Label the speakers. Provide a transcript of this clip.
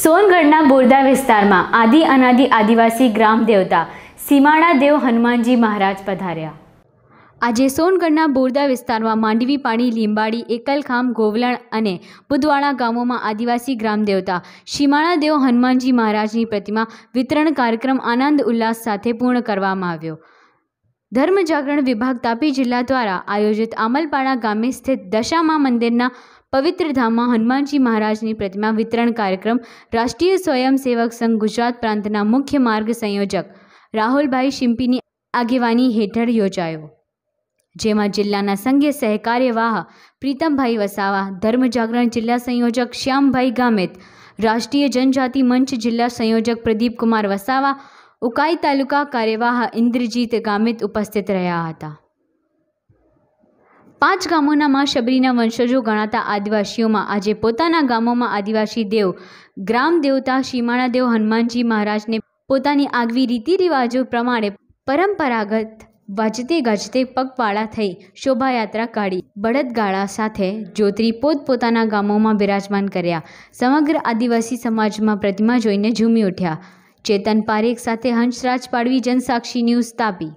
Speaker 1: સોનગઢના બોરદા વિસ્તારમાં આદિ અનાદિ આદિવાસી ગ્રામ દેવતા સીમાડા દેવ હનુમાનજી મહારાજ પધાર્યા આજે સોનગઢના બોરદા વિસ્તારમાં માંડવી પાણી લીંબાડી એકલખામ ગોવલણ અને બુધવાડા ગામોમાં આદિવાસી ગ્રામ દેવતા શિમાણા દેવ હનુમાનજી મહારાજની પ્રતિમા વિતરણ કાર્યક્રમ આનંદ ઉલ્લાસ સાથે પૂર્ણ કરવામાં આવ્યો ધર્મ જાગરણ વિભાગ તાપી જિલ્લા દ્વારા આયોજિત આમલપાડા ગામે સ્થિત દશામા મંદિરના પવિત્ર ધામમાં હનુમાનજી મહારાજની પ્રતિમા વિતરણ કાર્યક્રમ રાષ્ટ્રીય સ્વયંસેવક સંઘ ગુજરાત પ્રાંતના મુખ્ય માર્ગ સંયોજક રાહુલભાઈ શિમ્પીની આગેવાની હેઠળ યોજાયો જેમાં જિલ્લાના સંઘીય સહકાર્યવાહ પ્રીતમભાઈ વસાવા ધર્મ જાગરણ જિલ્લા સંયોજક શ્યામભાઈ ગામેત રાષ્ટ્રીય જનજાતિ મંચ જિલ્લા સંયોજક પ્રદીપકુમાર વસાવા ઉકાઈ તાલુકા કાર્યવાહ ઇન્દ્રજીત ગામેત ઉપસ્થિત રહ્યા હતા પાંચ ગામોના મા શબરીના વંશજો ગણાતા આદિવાસીઓમાં આજે પોતાના ગામોમાં આદિવાસી દેવ ગ્રામ દેવતા શિમાણાદેવ હનુમાનજી મહારાજને પોતાની આગવી રીતિ રિવાજો પ્રમાણે પરંપરાગત વાજતે ગાજતે પગપાળા થઈ શોભાયાત્રા કાઢી બળદગાળા સાથે જ્યોતરી પોતપોતાના ગામોમાં બિરાજમાન કર્યા સમગ્ર આદિવાસી સમાજમાં પ્રતિમા જોઈને ઝૂમી ઉઠ્યા ચેતન પારેખ સાથે હંસરાજ પાડવી જનસાક્ષી ન્યૂઝ તાપી